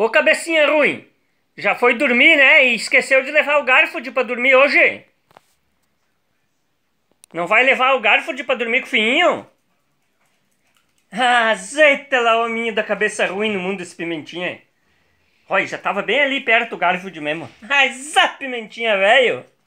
Ô cabecinha ruim, já foi dormir, né? E esqueceu de levar o garfo de pra dormir hoje? Não vai levar o garfo de pra dormir com o fininho? Ah, azeita lá, hominho da cabeça ruim no mundo esse pimentinha. Olha, já tava bem ali perto o garfo de mesmo. Ah, essa pimentinha, velho!